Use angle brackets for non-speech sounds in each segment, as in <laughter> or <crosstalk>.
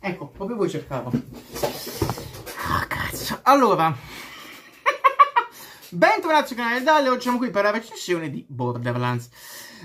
Ecco, proprio voi cercavo. Oh, cazzo. Allora, <laughs> bentornati sul canale Dalle, oggi siamo qui per la recensione di Borderlands.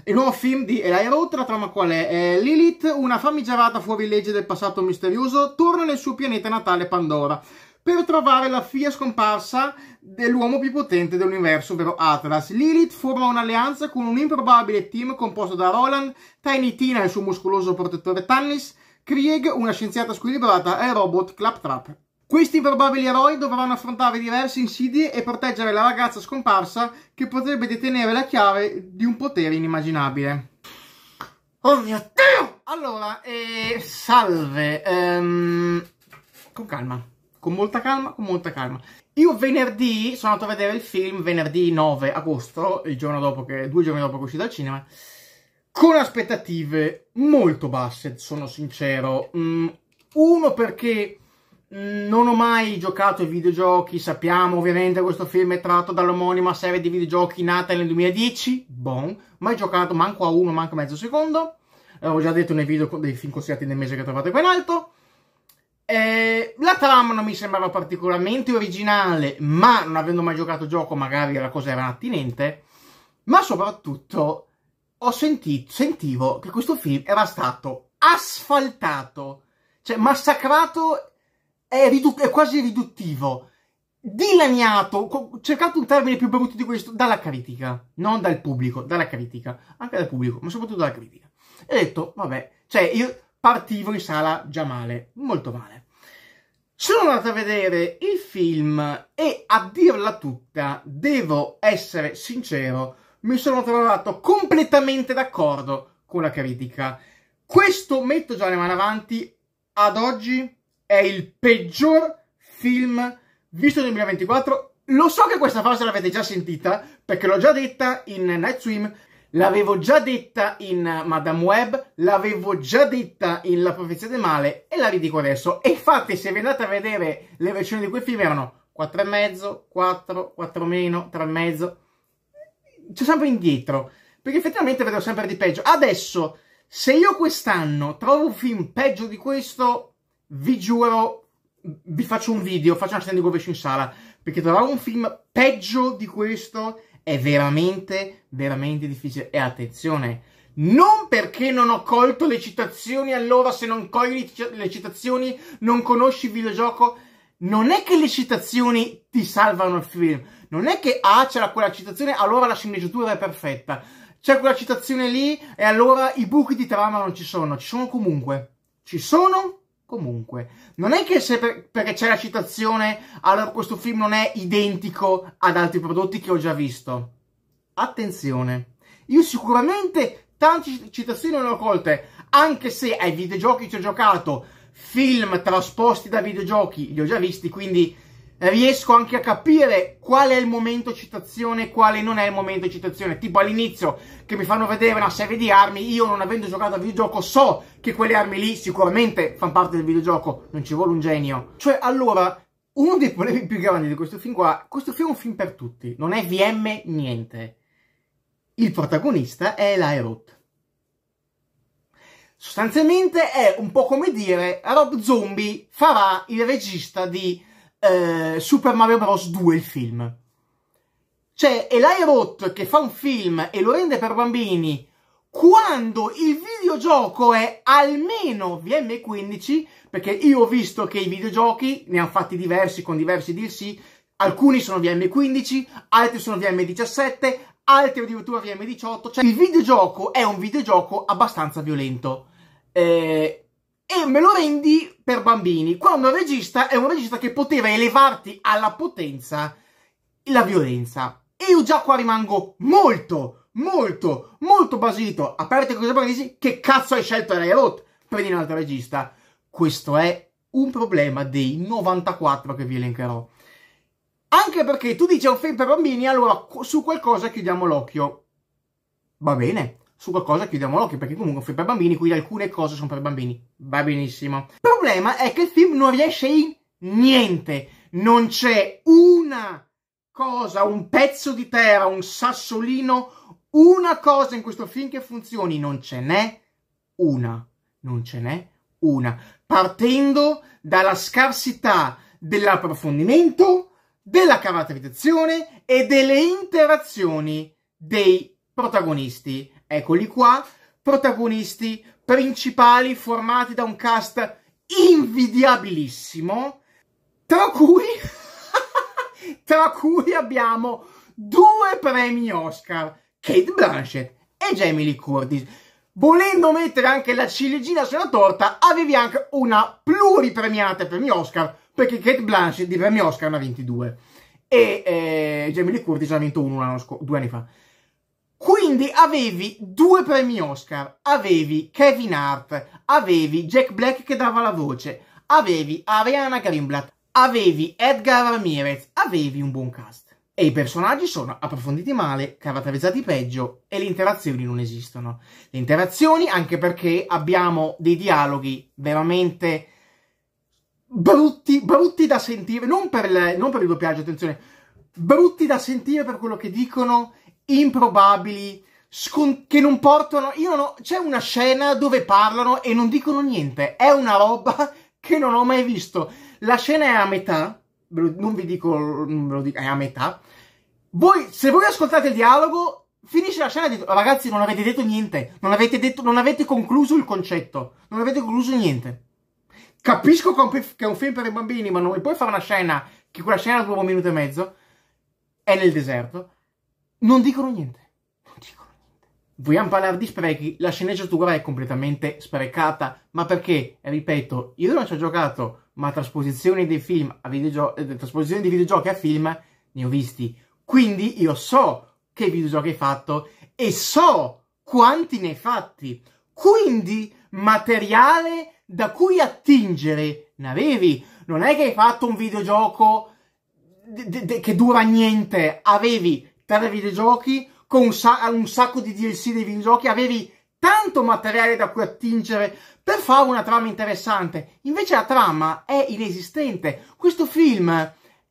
Il nuovo film di Eli Roth, la trama qual è? è Lilith, una famigerata fuorilegge del passato misterioso, torna nel suo pianeta natale Pandora per trovare la figlia scomparsa dell'uomo più potente dell'universo, ovvero Atlas. Lilith forma un'alleanza con un improbabile team composto da Roland, Tiny Tina e il suo muscoloso protettore Tannis, Krieg, una scienziata squilibrata, e robot Claptrap. Questi improbabili eroi dovranno affrontare diverse insidie e proteggere la ragazza scomparsa che potrebbe detenere la chiave di un potere inimmaginabile. Oh mio Dio! Allora, eh, salve. Ehm, con calma, con molta calma, con molta calma. Io venerdì sono andato a vedere il film, venerdì 9 agosto, il giorno dopo che, due giorni dopo che è uscito dal cinema, con aspettative molto basse, sono sincero. Mm, uno perché mm, non ho mai giocato ai videogiochi, sappiamo ovviamente che questo film è tratto dall'omonima serie di videogiochi nata nel 2010, bon, mai giocato manco a uno, manco a mezzo secondo, avevo già detto nei video dei film consigliati nel mese che trovate qua in alto, eh, la trama non mi sembrava particolarmente originale, ma non avendo mai giocato gioco magari la cosa era attinente, ma soprattutto ho sentito, sentivo che questo film era stato asfaltato, cioè massacrato è, ridu- è quasi riduttivo, dilaniato, cercato un termine più brutto di questo, dalla critica, non dal pubblico, dalla critica, anche dal pubblico, ma soprattutto dalla critica. E ho detto, vabbè, cioè io partivo in sala già male, molto male. Sono andato a vedere il film e a dirla tutta, devo essere sincero, mi sono trovato completamente d'accordo con la critica. Questo, metto già le mani avanti, ad oggi è il peggior film visto nel 2024. Lo so che questa frase l'avete già sentita, perché l'ho già detta in Night Swim, l'avevo già detta in Madame Web, l'avevo già detta in La profezia del male e la ridico adesso. E infatti se vi andate a vedere le versioni di quei film erano 4,5, 4, 4 meno, 3,5 sono sempre indietro, perché effettivamente vedo sempre di peggio. Adesso, se io quest'anno trovo un film peggio di questo, vi giuro, vi faccio un video, faccio una standing ovation in sala, perché trovare un film peggio di questo è veramente, veramente difficile. E attenzione, non perché non ho colto le citazioni, allora se non cogli le citazioni non conosci il videogioco. Non è che le citazioni ti salvano il film, non è che ah c'era quella citazione, allora la sceneggiatura è perfetta. C'è quella citazione lì e allora i buchi di trama non ci sono, ci sono comunque. Ci sono comunque. Non è che se per, perché c'è la citazione allora questo film non è identico ad altri prodotti che ho già visto. Attenzione. Io sicuramente tante citazioni non le ho colte, anche se ai videogiochi ci ho giocato, film trasposti da videogiochi li ho già visti, quindi riesco anche a capire qual è il momento citazione e quale non è il momento citazione. Tipo all'inizio che mi fanno vedere una serie di armi, io non avendo giocato a videogioco so che quelle armi lì sicuramente fanno parte del videogioco, non ci vuole un genio. Cioè, allora, uno dei problemi più grandi di questo film qua, questo film è un film per tutti, non è VM niente. Il protagonista è Eli Roth. Sostanzialmente è un po' come dire Rob Zombie farà il regista di eh, Super Mario Bros. 2 il film. Cioè, è l'Aerot che fa un film e lo rende per bambini quando il videogioco è almeno VM15, perché io ho visto che i videogiochi ne hanno fatti diversi con diversi DLC, alcuni sono VM15, altri sono VM17, altri addirittura VM18, cioè il videogioco è un videogioco abbastanza violento. Eh, e me lo rendi per bambini, quando il regista è un regista che poteva elevarti alla potenza la violenza. E io già qua rimango molto, molto, molto basito. a Aperte cosa parentesi, che cazzo hai scelto Ray Roth? Prendi un altro regista. Questo è un problema dei 94 che vi elencherò. Anche perché tu dici è un film per bambini, allora su qualcosa chiudiamo l'occhio. Va bene, su qualcosa chiudiamo l'occhio, perché comunque è un film per bambini, quindi alcune cose sono per bambini. Va benissimo. Il problema è che il film non riesce in niente. Non c'è una cosa, un pezzo di terra, un sassolino, una cosa in questo film che funzioni. Non ce n'è una. Non ce n'è una. Partendo dalla scarsità dell'approfondimento, della caratterizzazione e delle interazioni dei protagonisti Eccoli qua, protagonisti principali formati da un cast invidiabilissimo, tra cui, <laughs> tra cui abbiamo due premi Oscar, Kate Blanchett e Jamie Lee Curtis. Volendo mettere anche la ciliegina sulla torta, avevi anche una pluripremiata ai premi Oscar, perché Kate Blanchett di premi Oscar ne ha 22 e eh, Jamie Lee Curtis ne ha vinto uno due anni fa. Quindi avevi due premi Oscar, avevi Kevin Hart, avevi Jack Black che dava la voce, avevi Ariana Greenblatt, avevi Edgar Ramirez, avevi un buon cast. E i personaggi sono approfonditi male, caratterizzati peggio e le interazioni non esistono. Le interazioni anche perché abbiamo dei dialoghi veramente brutti, brutti da sentire, non per, il, non per il doppiaggio, attenzione, brutti da sentire per quello che dicono improbabili che non portano. Io non ho. C'è una scena dove parlano e non dicono niente. È una roba <laughs> che non ho mai visto. La scena è a metà. Non vi dico. Non ve lo dico. È a metà. Voi, se voi ascoltate il dialogo, finisce la scena e dite: Ragazzi, non avete detto niente. Non avete, detto, non avete concluso il concetto. Non avete concluso niente. Capisco che è un film per i bambini, ma non puoi fare una scena che quella scena dura un minuto e mezzo. È nel deserto non dicono niente. Non dicono niente. Vogliamo parlare di sprechi? La sceneggiatura è completamente sprecata, ma perché, ripeto, io non ci ho giocato, ma trasposizioni di film a videogiochi, eh, trasposizioni di videogiochi a film ne ho visti. Quindi io so che videogiochi hai fatto e so quanti ne hai fatti. Quindi materiale da cui attingere ne avevi. Non è che hai fatto un videogioco che dura niente, avevi per videogiochi, con un, sa un sacco di DLC dei videogiochi, avevi tanto materiale da cui attingere per fare una trama interessante. Invece la trama è inesistente. Questo film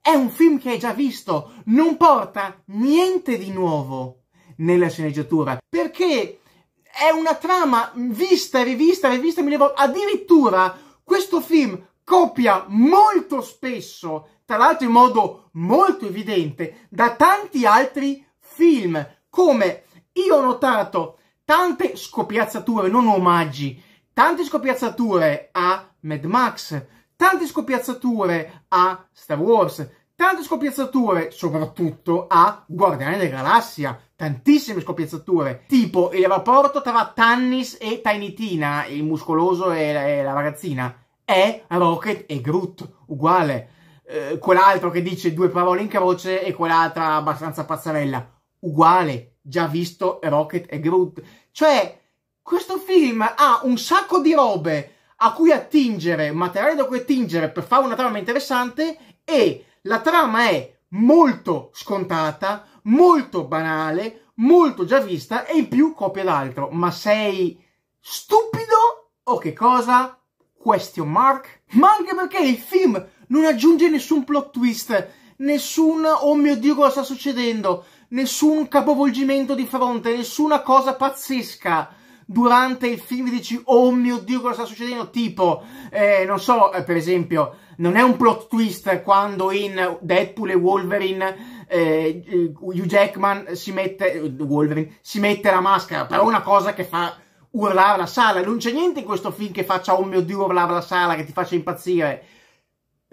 è un film che hai già visto, non porta niente di nuovo nella sceneggiatura, perché è una trama vista, rivista, rivista mi volte. Addirittura questo film copia molto spesso tra l'altro in modo molto evidente, da tanti altri film, come io ho notato tante scopiazzature, non omaggi, tante scopiazzature a Mad Max, tante scopiazzature a Star Wars, tante scopiazzature soprattutto a Guardiani della Galassia, tantissime scopiazzature, tipo il rapporto tra Tannis e Tainitina, il muscoloso e la, e la ragazzina, è Rocket e Groot, uguale. Eh, quell'altro che dice due parole in croce e quell'altra abbastanza pazzarella. Uguale, già visto Rocket e Groot. Cioè, questo film ha un sacco di robe a cui attingere, materiale da cui attingere per fare una trama interessante e la trama è molto scontata, molto banale, molto già vista e in più copia d'altro. Ma sei stupido o che cosa? Question mark? Ma anche perché il film non aggiunge nessun plot twist, nessun oh mio dio cosa sta succedendo, nessun capovolgimento di fronte, nessuna cosa pazzesca. Durante il film dici oh mio dio cosa sta succedendo, tipo, eh, non so, eh, per esempio, non è un plot twist quando in Deadpool e Wolverine eh, Hugh Jackman si mette, Wolverine, si mette la maschera, però è una cosa che fa urlare la sala, non c'è niente in questo film che faccia oh mio dio urlare la sala, che ti faccia impazzire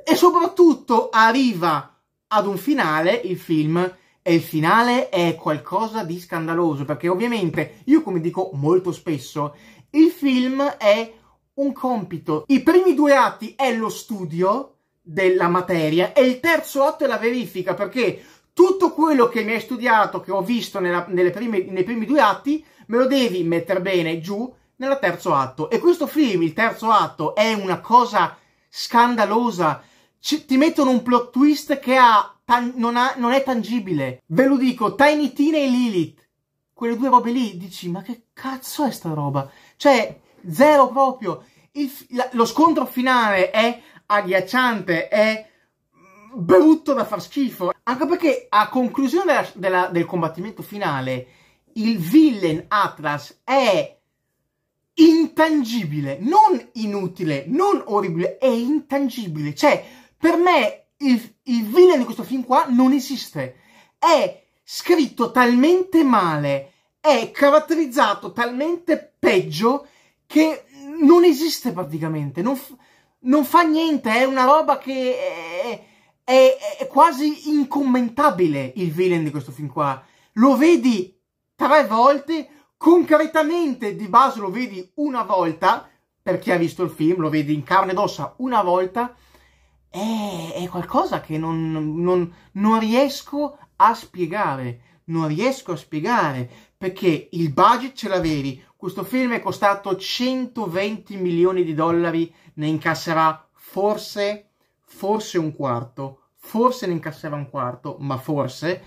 e soprattutto arriva ad un finale il film e il finale è qualcosa di scandaloso perché ovviamente io come dico molto spesso il film è un compito i primi due atti è lo studio della materia e il terzo atto è la verifica perché tutto quello che mi hai studiato che ho visto nella, prime, nei primi due atti me lo devi mettere bene giù nel terzo atto e questo film il terzo atto è una cosa scandalosa ti mettono un plot twist che ha, tan, non, ha, non, è tangibile. Ve lo dico, Tiny Tina e Lilith, quelle due robe lì, dici, ma che cazzo è sta roba? Cioè, zero proprio. Il, la, lo scontro finale è agghiacciante, è brutto da far schifo. Anche perché a conclusione della, della, del combattimento finale, il villain Atlas è intangibile, non inutile, non orribile, è intangibile. Cioè, per me il, il villain di questo film qua non esiste. È scritto talmente male, è caratterizzato talmente peggio che non esiste praticamente. Non, non fa niente, è una roba che è, è, è, quasi incommentabile il villain di questo film qua. Lo vedi tre volte, concretamente di base lo vedi una volta, per chi ha visto il film, lo vedi in carne ed ossa una volta, è, è qualcosa che non, non, non riesco a spiegare. Non riesco a spiegare perché il budget ce l'avevi. Questo film è costato 120 milioni di dollari, ne incasserà forse, forse un quarto, forse ne incasserà un quarto, ma forse.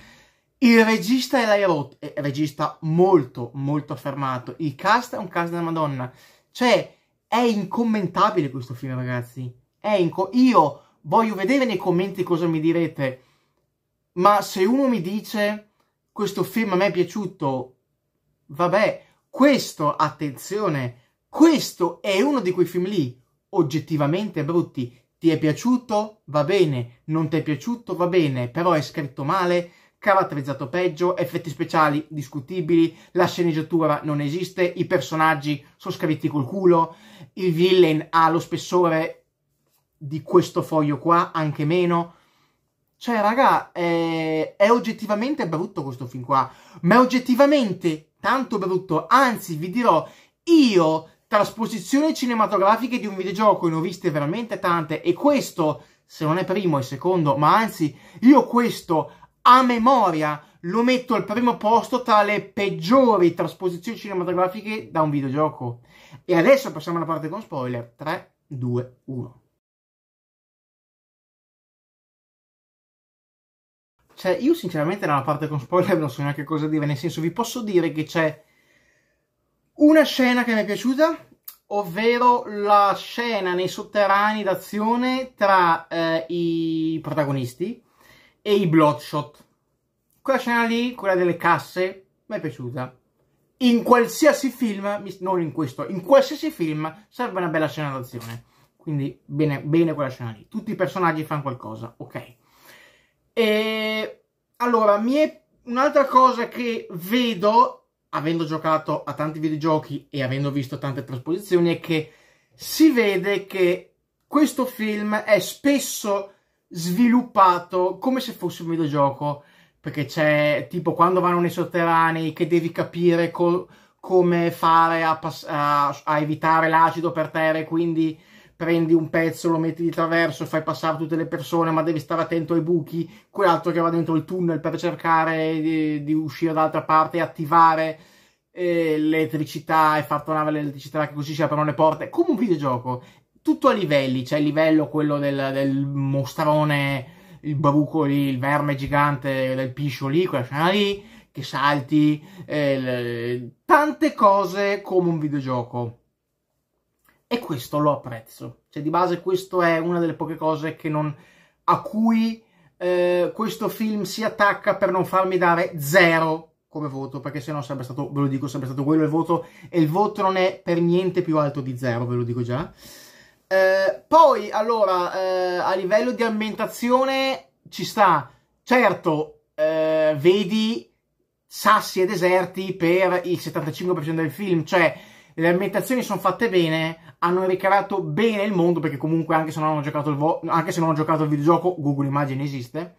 Il regista è Eli Roth, è eh, regista molto, molto affermato. Il cast è un cast della Madonna. Cioè, è incommentabile questo film, ragazzi. Inco- io voglio vedere nei commenti cosa mi direte, ma se uno mi dice questo film a me è piaciuto, vabbè, questo, attenzione, questo è uno di quei film lì, oggettivamente brutti, ti è piaciuto? Va bene, non ti è piaciuto? Va bene, però è scritto male, caratterizzato peggio, effetti speciali discutibili, la sceneggiatura non esiste, i personaggi sono scritti col culo, il villain ha lo spessore di questo foglio qua, anche meno. Cioè, raga, è, è oggettivamente brutto questo film qua, ma è oggettivamente tanto brutto, anzi, vi dirò, io trasposizioni cinematografiche di un videogioco ne ho viste veramente tante e questo, se non è primo, è secondo, ma anzi, io questo a memoria lo metto al primo posto tra le peggiori trasposizioni cinematografiche da un videogioco. E adesso passiamo alla parte con spoiler. 3, 2, 1. Cioè, io sinceramente nella parte con spoiler non so neanche cosa dire, nel senso vi posso dire che c'è una scena che mi è piaciuta, ovvero la scena nei sotterranei d'azione tra eh, i protagonisti e i Bloodshot. Quella scena lì, quella delle casse, mi è piaciuta. In qualsiasi film, non in questo, in qualsiasi film serve una bella scena d'azione. Quindi bene, bene quella scena lì. Tutti i personaggi fanno qualcosa, ok. E allora, mie... un'altra cosa che vedo, avendo giocato a tanti videogiochi e avendo visto tante trasposizioni, è che si vede che questo film è spesso sviluppato come se fosse un videogioco perché c'è tipo quando vanno nei sotterranei che devi capire co come fare a, a, a evitare l'acido per terra e quindi prendi un pezzo, lo metti di traverso, fai passare tutte le persone, ma devi stare attento ai buchi, quell'altro che va dentro il tunnel per cercare di, di uscire dall'altra parte e attivare eh, l'elettricità e far tornare l'elettricità che così si aprono le porte, come un videogioco. Tutto a livelli, c'è cioè il livello quello del, del mostrone, il babuco lì, il verme gigante del piscio lì, quella scena lì, che salti, eh, le, tante cose come un videogioco e questo lo apprezzo. Cioè, di base, questo è una delle poche cose non, a cui eh, questo film si attacca per non farmi dare zero come voto, perché se no sarebbe stato, ve lo dico, sarebbe stato quello il voto, e il voto non è per niente più alto di zero, ve lo dico già. Eh, poi, allora, eh, a livello di ambientazione ci sta, certo, eh, vedi sassi e deserti per il 75% del film, cioè le ambientazioni sono fatte bene, hanno ricavato bene il mondo, perché comunque anche se non hanno giocato il, vo- anche se non ho giocato il videogioco, Google Immagine esiste.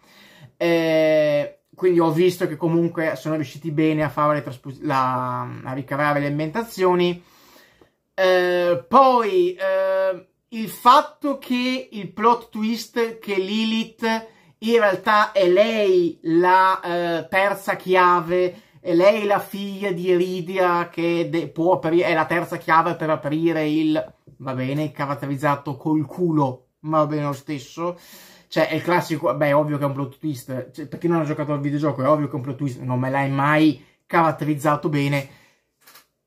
Eh, quindi ho visto che comunque sono riusciti bene a, fare traspos- la, a ricavare le ambientazioni. Eh, poi eh, il fatto che il plot twist che Lilith in realtà è lei la eh, terza chiave e lei è la figlia di Eridia che può aprire, è la terza chiave per aprire il, va bene, caratterizzato col culo, ma va bene lo stesso. Cioè, è il classico, beh, è ovvio che è un plot twist, cioè, per chi non ha giocato al videogioco è ovvio che è un plot twist, non me l'hai mai caratterizzato bene.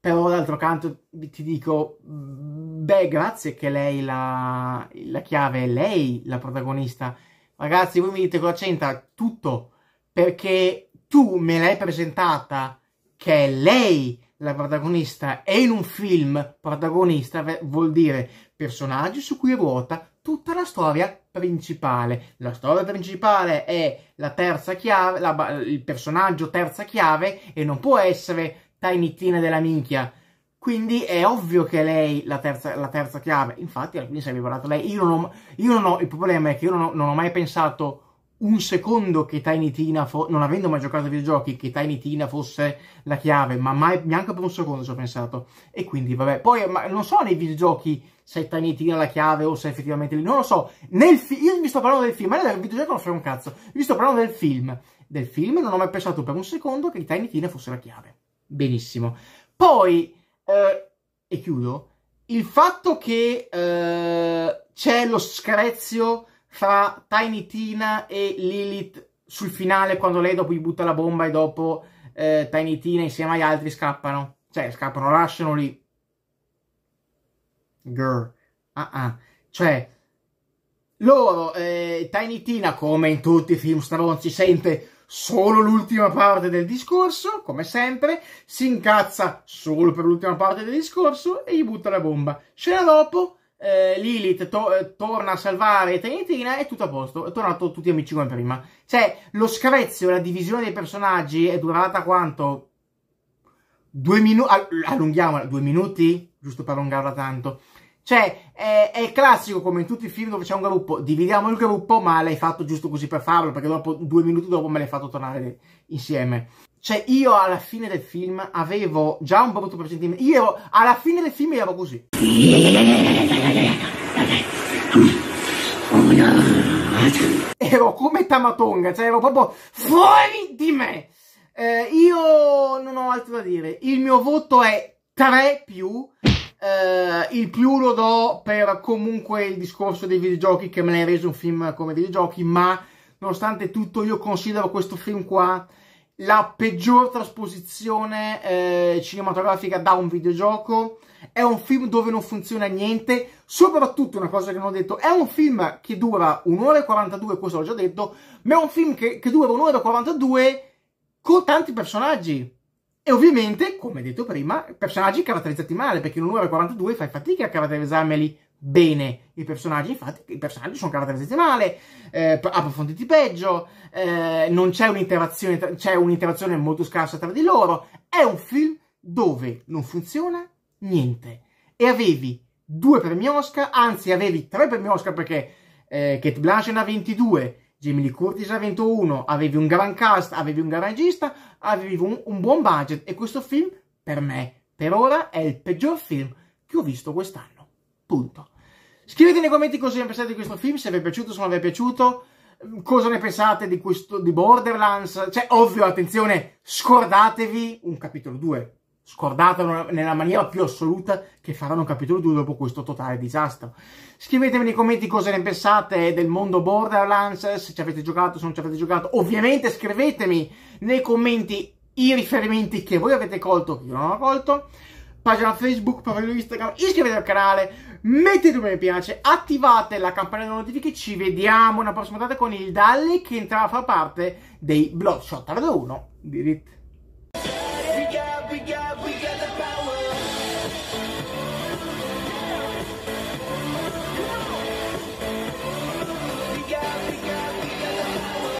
Però d'altro canto ti dico, beh, grazie che lei la, la chiave, è lei la protagonista. Ragazzi, voi mi dite cosa c'entra? Tutto, perché tu me l'hai presentata che è lei la protagonista e in un film protagonista vuol dire personaggi su cui ruota tutta la storia principale. La storia principale è la terza chiave, la, il personaggio terza chiave e non può essere Tiny Tina della minchia. Quindi è ovvio che lei la terza, la terza chiave. Infatti, alcuni si è rivelata lei. Io non, ho, io non ho, il problema è che io non ho, non ho mai pensato un secondo che Tiny Tina, fo- non avendo mai giocato ai videogiochi, che Tiny Tina fosse la chiave, ma mai, neanche per un secondo ci ho pensato. E quindi, vabbè, poi ma, non so nei videogiochi se è Tiny Tina la chiave o se effettivamente lì, non lo so. Nel fi- io vi sto parlando del film, ma nel videogioco non frega un cazzo, vi sto parlando del film. Del film non ho mai pensato per un secondo che Tiny Tina fosse la chiave. Benissimo. Poi, eh, e chiudo, il fatto che eh, c'è lo screzio fra Tiny Tina e Lilith sul finale quando lei dopo gli butta la bomba e dopo eh, Tiny Tina insieme agli altri scappano. Cioè, scappano, lasciano lì. Girl. Ah ah. Cioè, loro, eh, Tiny Tina, come in tutti i film stronzi, sente solo l'ultima parte del discorso, come sempre, si incazza solo per l'ultima parte del discorso e gli butta la bomba. Scena dopo, eh, Lilith to eh, torna a salvare Tenetrina e tutto a posto, è tornato tutti amici come prima. Cioè, lo screzio, la divisione dei personaggi è durata quanto? Due minuti, ah, allunghiamola, due minuti? Giusto per allungarla tanto. Cioè, è, è, classico come in tutti i film dove c'è un gruppo, dividiamo il gruppo, ma l'hai fatto giusto così per farlo, perché dopo due minuti dopo me l'hai fatto tornare insieme. Cioè, io alla fine del film avevo già un brutto presentimento. Io ero, alla fine del film ero così. Ero come Tamatonga, cioè ero proprio fuori di me. Eh, io non ho altro da dire. Il mio voto è 3 più. Eh, il più lo do per comunque il discorso dei videogiochi che me l'hai reso un film come videogiochi, ma nonostante tutto io considero questo film qua la peggior trasposizione eh, cinematografica da un videogioco. È un film dove non funziona niente. Soprattutto una cosa che non ho detto: è un film che dura un'ora e 42, questo l'ho già detto, ma è un film che, che dura un'ora e 42 con tanti personaggi. E ovviamente, come detto prima, personaggi caratterizzati male, perché in un'ora e 42 fai fatica a caratterizzarmeli bene. I personaggi, infatti, i personaggi sono caratterizzati male, eh, approfonditi peggio, eh, non c'è un'interazione, c'è un'interazione molto scarsa tra di loro. È un film dove non funziona niente. E avevi due premi Oscar, anzi avevi tre premi Oscar perché eh, Kate Blanchett ne ha 22, Jamie Lee Curtis ha 21, avevi un gran cast, avevi un gran regista, avevi un, un buon budget e questo film, per me, per ora, è il peggior film che ho visto quest'anno. Punto. Scrivete nei commenti cosa ne pensate di questo film, se vi è piaciuto, se non vi è piaciuto, cosa ne pensate di, questo, di Borderlands. Cioè, ovvio, attenzione, scordatevi un capitolo 2. Scordatelo nella maniera più assoluta che faranno un capitolo 2 dopo questo totale disastro. Scrivetemi nei commenti cosa ne pensate del mondo Borderlands, se ci avete giocato, se non ci avete giocato. Ovviamente scrivetemi nei commenti i riferimenti che voi avete colto, che io non ho colto pagina Facebook, profilo Instagram, iscrivetevi al canale, mettete un mi piace, attivate la campanella delle notifiche, ci vediamo una prossima data con il Dalli che entrava a far parte dei Bloodshot 3 1 Dirit.